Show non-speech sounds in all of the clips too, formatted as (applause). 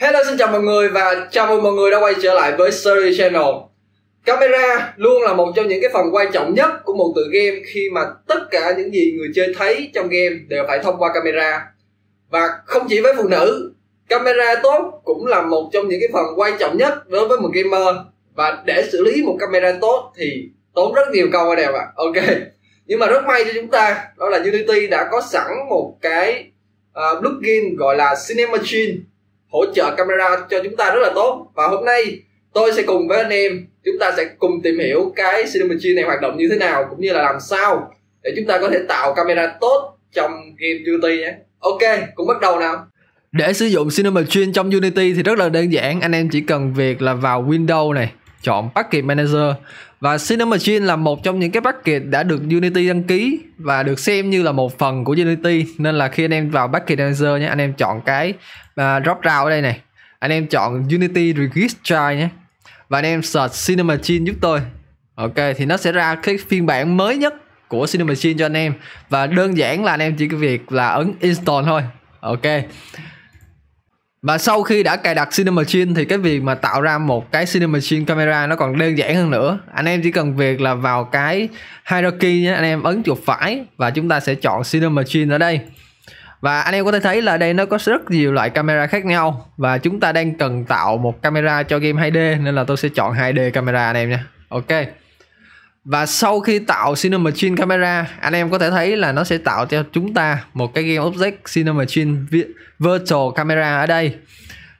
Hello xin chào mọi người và chào mừng mọi người đã quay trở lại với Series Channel Camera luôn là một trong những cái phần quan trọng nhất của một tựa game khi mà tất cả những gì người chơi thấy trong game đều phải thông qua camera Và không chỉ với phụ nữ, camera tốt cũng là một trong những cái phần quan trọng nhất đối với một gamer Và để xử lý một camera tốt thì tốn rất nhiều câu đẹp ạ, à. ok Nhưng mà rất may cho chúng ta, đó là Unity đã có sẵn một cái uh, plugin gọi là cinema Cinemachine hỗ trợ camera cho chúng ta rất là tốt và hôm nay tôi sẽ cùng với anh em chúng ta sẽ cùng tìm hiểu cái cinema machine này hoạt động như thế nào cũng như là làm sao để chúng ta có thể tạo camera tốt trong game Unity nhé ok cùng bắt đầu nào để sử dụng Cinema Machine trong Unity thì rất là đơn giản, anh em chỉ cần việc là vào Windows này, chọn Package Manager và Cinema Machine là một trong những cái bucket đã được Unity đăng ký và được xem như là một phần của Unity nên là khi anh em vào bucket manager nhé anh em chọn cái uh, drop down ở đây này anh em chọn Unity Register nhé và anh em search Cinema Machine giúp tôi ok thì nó sẽ ra cái phiên bản mới nhất của Cinema Machine cho anh em và đơn giản là anh em chỉ cái việc là ấn install thôi ok và sau khi đã cài đặt Cinema Chin thì cái việc mà tạo ra một cái Cinema Chin camera nó còn đơn giản hơn nữa. Anh em chỉ cần việc là vào cái hierarchy nhé, anh em ấn chuột phải và chúng ta sẽ chọn Cinema Chin ở đây. Và anh em có thể thấy là đây nó có rất nhiều loại camera khác nhau và chúng ta đang cần tạo một camera cho game 2D nên là tôi sẽ chọn 2D camera anh em nha. Ok và sau khi tạo Cinema Chin camera anh em có thể thấy là nó sẽ tạo cho chúng ta một cái game object Cinema Chin virtual camera ở đây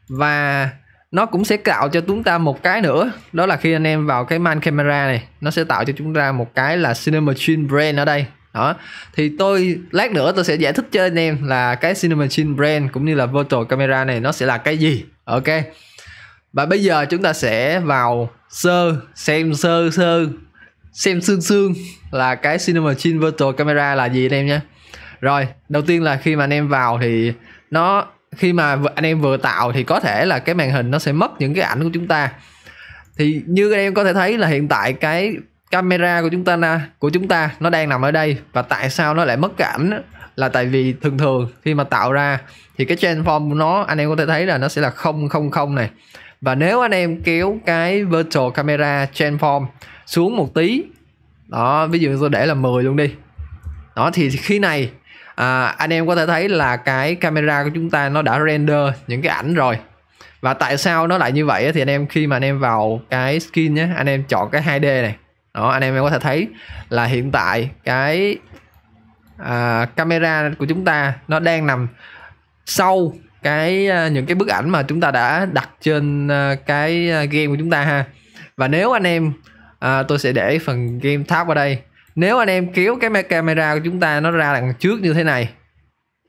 và nó cũng sẽ tạo cho chúng ta một cái nữa đó là khi anh em vào cái man camera này nó sẽ tạo cho chúng ta một cái là Cinema Chin brand ở đây đó thì tôi lát nữa tôi sẽ giải thích cho anh em là cái Cinema Chin brand cũng như là virtual camera này nó sẽ là cái gì ok và bây giờ chúng ta sẽ vào sơ xem sơ sơ xem xương xương là cái cinema chin virtual camera là gì anh em nhé rồi đầu tiên là khi mà anh em vào thì nó khi mà anh em vừa tạo thì có thể là cái màn hình nó sẽ mất những cái ảnh của chúng ta thì như anh em có thể thấy là hiện tại cái camera của chúng ta na của chúng ta nó đang nằm ở đây và tại sao nó lại mất cái ảnh là tại vì thường thường khi mà tạo ra thì cái transform của nó anh em có thể thấy là nó sẽ là không không không này và nếu anh em kéo cái virtual camera transform xuống một tí đó ví dụ tôi để là 10 luôn đi đó thì khi này à, anh em có thể thấy là cái camera của chúng ta nó đã render những cái ảnh rồi và tại sao nó lại như vậy thì anh em khi mà anh em vào cái skin nhé anh em chọn cái 2D này đó anh em có thể thấy là hiện tại cái à, camera của chúng ta nó đang nằm sau cái à, những cái bức ảnh mà chúng ta đã đặt trên à, cái à, game của chúng ta ha và nếu anh em à, tôi sẽ để phần game tab ở đây nếu anh em kéo cái camera của chúng ta nó ra đằng trước như thế này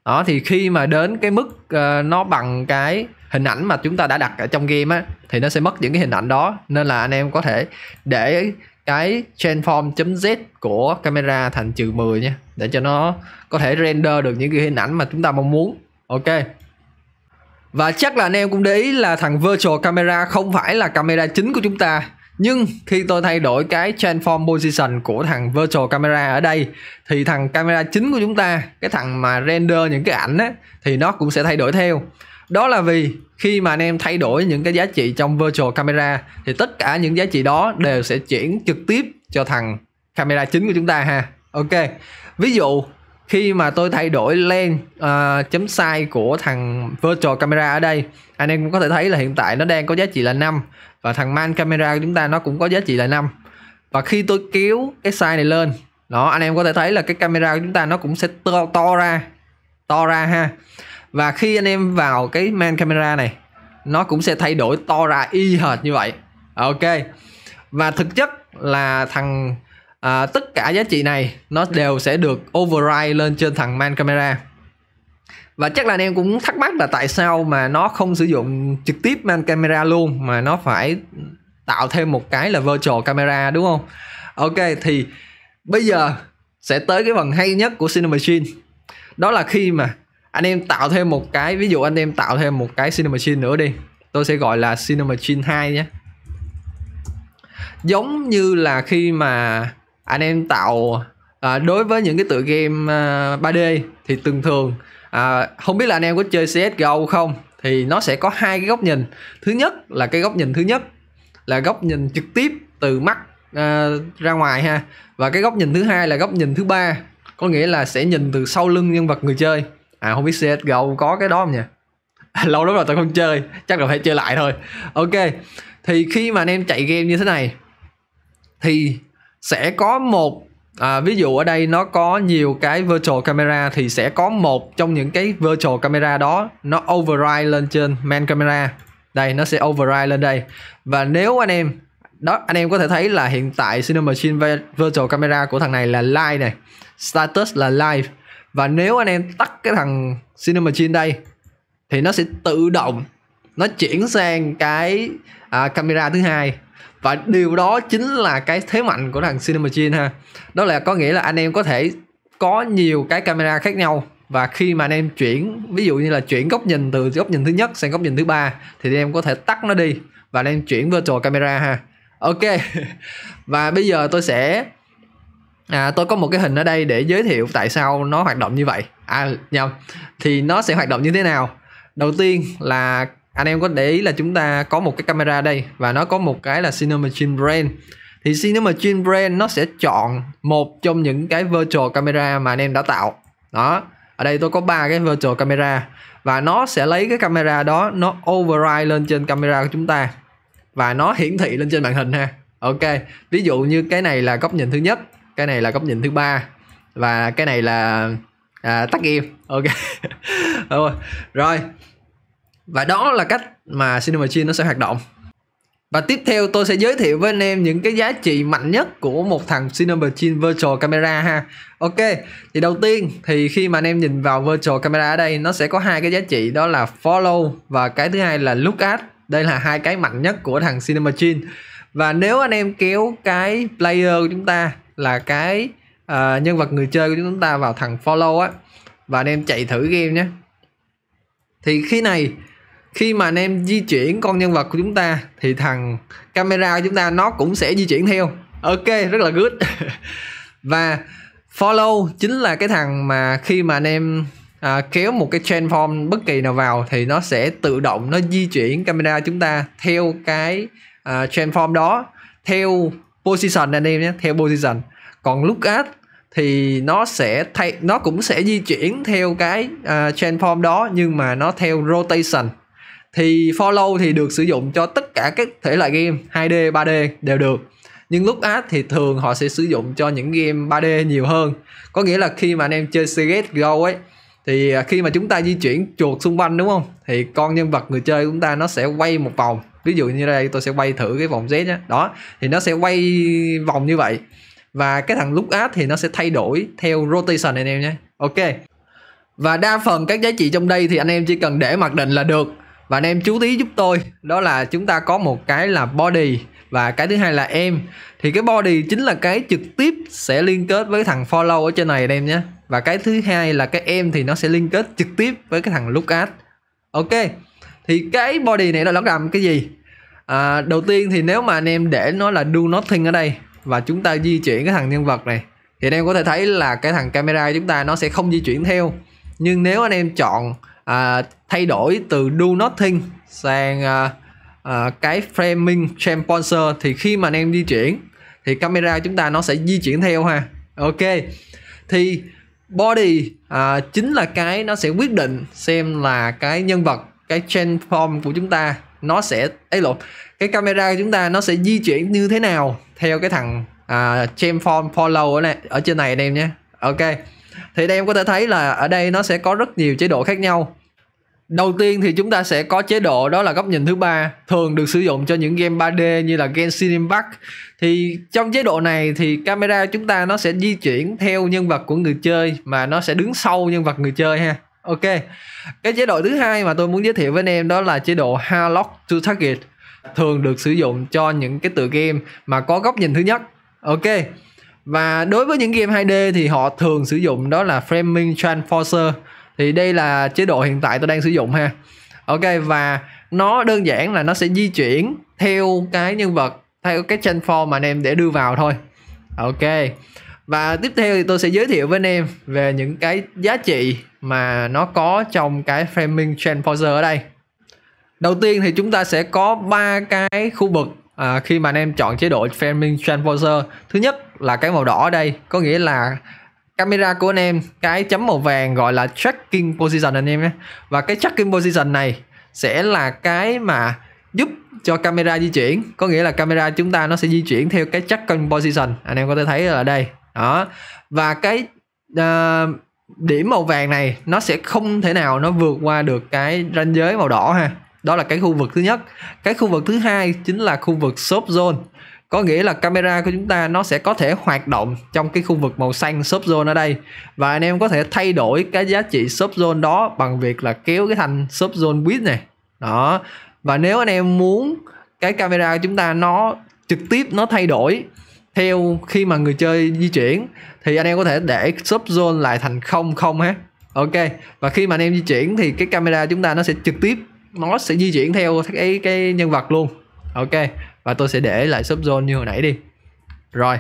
đó thì khi mà đến cái mức uh, nó bằng cái hình ảnh mà chúng ta đã đặt ở trong game á thì nó sẽ mất những cái hình ảnh đó nên là anh em có thể để cái transform.z của camera thành trừ 10 nha để cho nó có thể render được những cái hình ảnh mà chúng ta mong muốn ok và chắc là anh em cũng để ý là thằng virtual camera không phải là camera chính của chúng ta nhưng khi tôi thay đổi cái transform position của thằng virtual camera ở đây thì thằng camera chính của chúng ta cái thằng mà render những cái ảnh á thì nó cũng sẽ thay đổi theo đó là vì khi mà anh em thay đổi những cái giá trị trong virtual camera thì tất cả những giá trị đó đều sẽ chuyển trực tiếp cho thằng camera chính của chúng ta ha ok ví dụ khi mà tôi thay đổi len uh, chấm size của thằng virtual camera ở đây anh em cũng có thể thấy là hiện tại nó đang có giá trị là 5 và thằng man camera của chúng ta nó cũng có giá trị là 5 và khi tôi kéo cái size này lên đó anh em có thể thấy là cái camera của chúng ta nó cũng sẽ to, to ra to ra ha và khi anh em vào cái man camera này nó cũng sẽ thay đổi to ra y hệt như vậy ok và thực chất là thằng à, tất cả giá trị này nó đều sẽ được override lên trên thằng man camera và chắc là anh em cũng thắc mắc là tại sao mà nó không sử dụng trực tiếp man camera luôn mà nó phải tạo thêm một cái là virtual camera đúng không ok thì bây giờ sẽ tới cái phần hay nhất của cinema machine đó là khi mà anh em tạo thêm một cái ví dụ anh em tạo thêm một cái cinema machine nữa đi tôi sẽ gọi là cinema machine 2 nhé giống như là khi mà anh em tạo à, đối với những cái tựa game à, 3D thì thường thường à, không biết là anh em có chơi CSGO không thì nó sẽ có hai cái góc nhìn thứ nhất là cái góc nhìn thứ nhất là góc nhìn trực tiếp từ mắt à, ra ngoài ha và cái góc nhìn thứ hai là góc nhìn thứ ba có nghĩa là sẽ nhìn từ sau lưng nhân vật người chơi à không biết CSGO có cái đó không nhỉ à, lâu lắm rồi tôi không chơi chắc là phải chơi lại thôi ok thì khi mà anh em chạy game như thế này thì sẽ có một à, ví dụ ở đây nó có nhiều cái virtual camera thì sẽ có một trong những cái virtual camera đó nó override lên trên main camera đây nó sẽ override lên đây và nếu anh em đó anh em có thể thấy là hiện tại cinema machine virtual camera của thằng này là live này status là live và nếu anh em tắt cái thằng cinema machine đây thì nó sẽ tự động nó chuyển sang cái à, camera thứ hai và điều đó chính là cái thế mạnh của thằng Cinema Gin ha đó là có nghĩa là anh em có thể có nhiều cái camera khác nhau và khi mà anh em chuyển ví dụ như là chuyển góc nhìn từ góc nhìn thứ nhất sang góc nhìn thứ ba thì anh em có thể tắt nó đi và anh em chuyển virtual camera ha ok (laughs) và bây giờ tôi sẽ à, tôi có một cái hình ở đây để giới thiệu tại sao nó hoạt động như vậy à nhầm thì nó sẽ hoạt động như thế nào đầu tiên là anh em có để ý là chúng ta có một cái camera đây và nó có một cái là Cinema Machine Brand thì Cinema Machine Brand nó sẽ chọn một trong những cái virtual camera mà anh em đã tạo đó ở đây tôi có ba cái virtual camera và nó sẽ lấy cái camera đó nó override lên trên camera của chúng ta và nó hiển thị lên trên màn hình ha ok ví dụ như cái này là góc nhìn thứ nhất cái này là góc nhìn thứ ba và cái này là à, tắt game ok (laughs) rồi và đó là cách mà cinema chin nó sẽ hoạt động và tiếp theo tôi sẽ giới thiệu với anh em những cái giá trị mạnh nhất của một thằng cinema chin virtual camera ha ok thì đầu tiên thì khi mà anh em nhìn vào virtual camera ở đây nó sẽ có hai cái giá trị đó là follow và cái thứ hai là look at đây là hai cái mạnh nhất của thằng cinema chin và nếu anh em kéo cái player của chúng ta là cái uh, nhân vật người chơi của chúng ta vào thằng follow á và anh em chạy thử game nhé thì khi này khi mà anh em di chuyển con nhân vật của chúng ta thì thằng camera của chúng ta nó cũng sẽ di chuyển theo ok rất là good (laughs) và follow chính là cái thằng mà khi mà anh em à, kéo một cái transform bất kỳ nào vào thì nó sẽ tự động nó di chuyển camera chúng ta theo cái à, transform đó theo position anh em nhé theo position còn look at thì nó sẽ thay nó cũng sẽ di chuyển theo cái uh, à, transform đó nhưng mà nó theo rotation thì follow thì được sử dụng cho tất cả các thể loại game 2D 3D đều được nhưng lúc ad thì thường họ sẽ sử dụng cho những game 3D nhiều hơn có nghĩa là khi mà anh em chơi Seagate Go ấy thì à, khi mà chúng ta di chuyển chuột xung quanh đúng không thì con nhân vật người chơi chúng ta nó sẽ quay một vòng ví dụ như đây tôi sẽ quay thử cái vòng Z đó, đó. thì nó sẽ quay vòng như vậy và cái thằng look ad thì nó sẽ thay đổi theo rotation anh em nhé ok và đa phần các giá trị trong đây thì anh em chỉ cần để mặc định là được và anh em chú ý giúp tôi đó là chúng ta có một cái là body và cái thứ hai là em thì cái body chính là cái trực tiếp sẽ liên kết với thằng follow ở trên này anh em nhé và cái thứ hai là cái em thì nó sẽ liên kết trực tiếp với cái thằng look at ok thì cái body này nó làm cái gì à, đầu tiên thì nếu mà anh em để nó là do nothing ở đây và chúng ta di chuyển cái thằng nhân vật này thì anh em có thể thấy là cái thằng camera chúng ta nó sẽ không di chuyển theo nhưng nếu anh em chọn à, thay đổi từ do nothing sang à, à, cái framing champ sponsor thì khi mà anh em di chuyển thì camera chúng ta nó sẽ di chuyển theo ha ok thì body à, chính là cái nó sẽ quyết định xem là cái nhân vật cái form của chúng ta nó sẽ ấy lộn cái camera của chúng ta nó sẽ di chuyển như thế nào theo cái thằng à, form follow ở này ở trên này anh em nhé ok thì đây em có thể thấy là ở đây nó sẽ có rất nhiều chế độ khác nhau đầu tiên thì chúng ta sẽ có chế độ đó là góc nhìn thứ ba thường được sử dụng cho những game 3D như là Genshin Impact thì trong chế độ này thì camera chúng ta nó sẽ di chuyển theo nhân vật của người chơi mà nó sẽ đứng sau nhân vật người chơi ha ok cái chế độ thứ hai mà tôi muốn giới thiệu với anh em đó là chế độ Halock to Target thường được sử dụng cho những cái tựa game mà có góc nhìn thứ nhất ok và đối với những game 2D thì họ thường sử dụng đó là framing transforcer thì đây là chế độ hiện tại tôi đang sử dụng ha ok và nó đơn giản là nó sẽ di chuyển theo cái nhân vật theo cái transform mà anh em để đưa vào thôi ok và tiếp theo thì tôi sẽ giới thiệu với anh em về những cái giá trị mà nó có trong cái framing transposer ở đây đầu tiên thì chúng ta sẽ có ba cái khu vực à, khi mà anh em chọn chế độ framing transposer thứ nhất là cái màu đỏ ở đây có nghĩa là camera của anh em cái chấm màu vàng gọi là tracking position anh em nhé và cái tracking position này sẽ là cái mà giúp cho camera di chuyển có nghĩa là camera chúng ta nó sẽ di chuyển theo cái tracking position anh em có thể thấy là đây đó và cái uh, điểm màu vàng này nó sẽ không thể nào nó vượt qua được cái ranh giới màu đỏ ha đó là cái khu vực thứ nhất cái khu vực thứ hai chính là khu vực shop zone có nghĩa là camera của chúng ta nó sẽ có thể hoạt động trong cái khu vực màu xanh sub zone ở đây và anh em có thể thay đổi cái giá trị sub zone đó bằng việc là kéo cái thanh sub zone width này đó và nếu anh em muốn cái camera của chúng ta nó trực tiếp nó thay đổi theo khi mà người chơi di chuyển thì anh em có thể để sub zone lại thành không không ha ok và khi mà anh em di chuyển thì cái camera chúng ta nó sẽ trực tiếp nó sẽ di chuyển theo cái cái nhân vật luôn ok và tôi sẽ để lại sub zone như hồi nãy đi rồi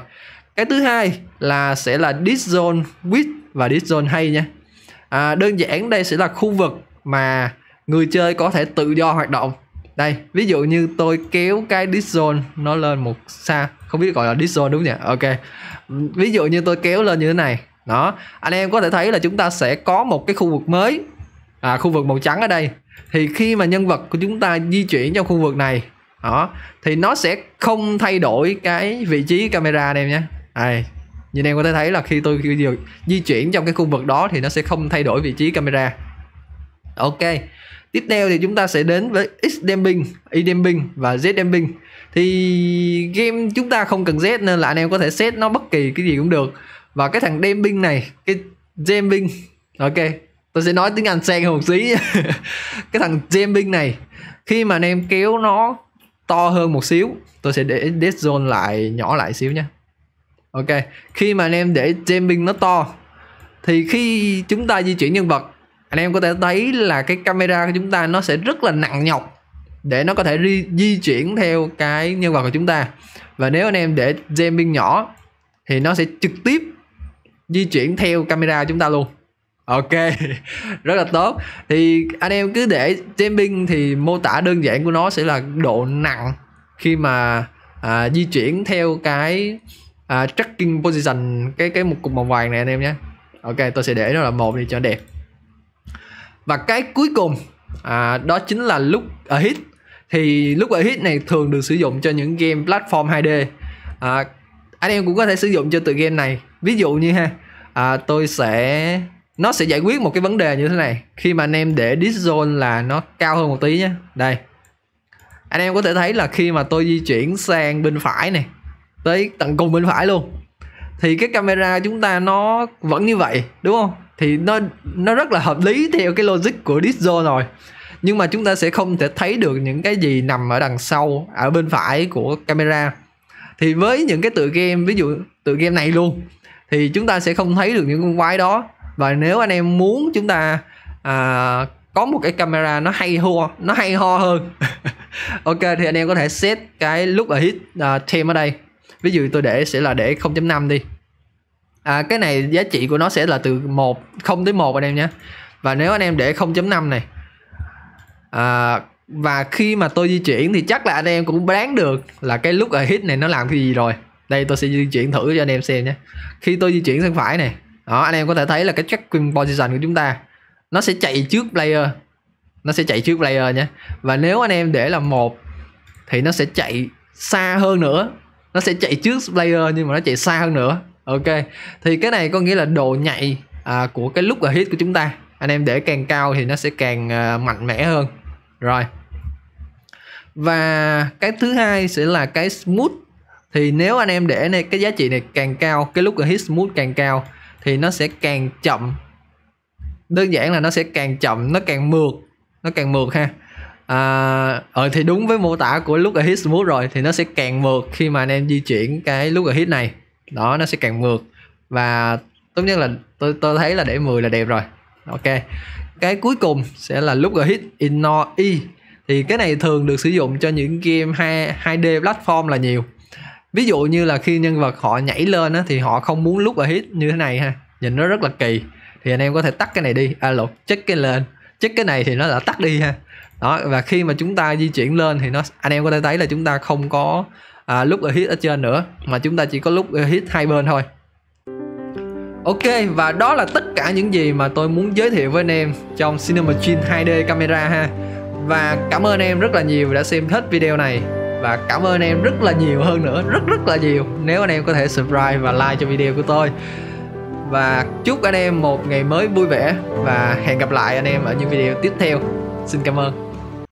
cái thứ hai là sẽ là disk zone width và disk zone hay nha à, đơn giản đây sẽ là khu vực mà người chơi có thể tự do hoạt động đây ví dụ như tôi kéo cái disk zone nó lên một xa không biết gọi là disk zone đúng nhỉ ok ví dụ như tôi kéo lên như thế này đó anh em có thể thấy là chúng ta sẽ có một cái khu vực mới à, khu vực màu trắng ở đây thì khi mà nhân vật của chúng ta di chuyển trong khu vực này đó thì nó sẽ không thay đổi cái vị trí camera anh em nhé đây như em có thể thấy là khi tôi di chuyển trong cái khu vực đó thì nó sẽ không thay đổi vị trí camera ok tiếp theo thì chúng ta sẽ đến với x damping y damping và z damping thì game chúng ta không cần z nên là anh em có thể set nó bất kỳ cái gì cũng được và cái thằng damping này cái damping ok tôi sẽ nói tiếng anh sang một xí (laughs) cái thằng damping này khi mà anh em kéo nó to hơn một xíu tôi sẽ để dead zone lại nhỏ lại xíu nha ok khi mà anh em để jamming nó to thì khi chúng ta di chuyển nhân vật anh em có thể thấy là cái camera của chúng ta nó sẽ rất là nặng nhọc để nó có thể di, di chuyển theo cái nhân vật của chúng ta và nếu anh em để jamming nhỏ thì nó sẽ trực tiếp di chuyển theo camera chúng ta luôn ok (laughs) rất là tốt thì anh em cứ để jamming thì mô tả đơn giản của nó sẽ là độ nặng khi mà à, di chuyển theo cái à, tracking position cái cái một cục màu vàng này anh em nhé ok tôi sẽ để nó là một đi cho đẹp và cái cuối cùng à, đó chính là lúc ở hit thì lúc ở hit này thường được sử dụng cho những game platform 2D à, anh em cũng có thể sử dụng cho tựa game này ví dụ như ha à, tôi sẽ nó sẽ giải quyết một cái vấn đề như thế này khi mà anh em để disk zone là nó cao hơn một tí nhé đây anh em có thể thấy là khi mà tôi di chuyển sang bên phải này tới tận cùng bên phải luôn thì cái camera chúng ta nó vẫn như vậy đúng không thì nó nó rất là hợp lý theo cái logic của disk zone rồi nhưng mà chúng ta sẽ không thể thấy được những cái gì nằm ở đằng sau ở bên phải của camera thì với những cái tựa game ví dụ tựa game này luôn thì chúng ta sẽ không thấy được những con quái đó và nếu anh em muốn chúng ta à, có một cái camera nó hay ho nó hay ho hơn (laughs) ok thì anh em có thể set cái lúc ở hit uh, à, thêm ở đây ví dụ tôi để sẽ là để 0.5 đi à, cái này giá trị của nó sẽ là từ 1 0 tới 1 anh em nhé và nếu anh em để 0.5 này à, và khi mà tôi di chuyển thì chắc là anh em cũng đoán được là cái lúc ở hit này nó làm cái gì rồi đây tôi sẽ di chuyển thử cho anh em xem nhé khi tôi di chuyển sang phải này đó anh em có thể thấy là cái tracking position của chúng ta nó sẽ chạy trước player nó sẽ chạy trước player nhé và nếu anh em để là một thì nó sẽ chạy xa hơn nữa nó sẽ chạy trước player nhưng mà nó chạy xa hơn nữa ok thì cái này có nghĩa là độ nhạy à, của cái lúc hit của chúng ta anh em để càng cao thì nó sẽ càng à, mạnh mẽ hơn rồi và cái thứ hai sẽ là cái smooth thì nếu anh em để này cái giá trị này càng cao cái lúc hit smooth càng cao thì nó sẽ càng chậm đơn giản là nó sẽ càng chậm nó càng mượt nó càng mượt ha à, ờ thì đúng với mô tả của lúc hit smooth rồi thì nó sẽ càng mượt khi mà anh em di chuyển cái lúc hit này đó nó sẽ càng mượt và tốt nhất là tôi tôi thấy là để 10 là đẹp rồi ok cái cuối cùng sẽ là lúc hit inno e thì cái này thường được sử dụng cho những game 2 2D platform là nhiều ví dụ như là khi nhân vật họ nhảy lên á thì họ không muốn lúc ở hit như thế này ha nhìn nó rất là kỳ thì anh em có thể tắt cái này đi à lộn check cái lên check cái này thì nó đã tắt đi ha đó và khi mà chúng ta di chuyển lên thì nó anh em có thể thấy là chúng ta không có à, lúc ở hit ở trên nữa mà chúng ta chỉ có lúc ở hit hai bên thôi Ok và đó là tất cả những gì mà tôi muốn giới thiệu với anh em trong Cinema Chin 2D camera ha Và cảm ơn em rất là nhiều đã xem hết video này và cảm ơn em rất là nhiều hơn nữa rất rất là nhiều nếu anh em có thể subscribe và like cho video của tôi và chúc anh em một ngày mới vui vẻ và hẹn gặp lại anh em ở những video tiếp theo xin cảm ơn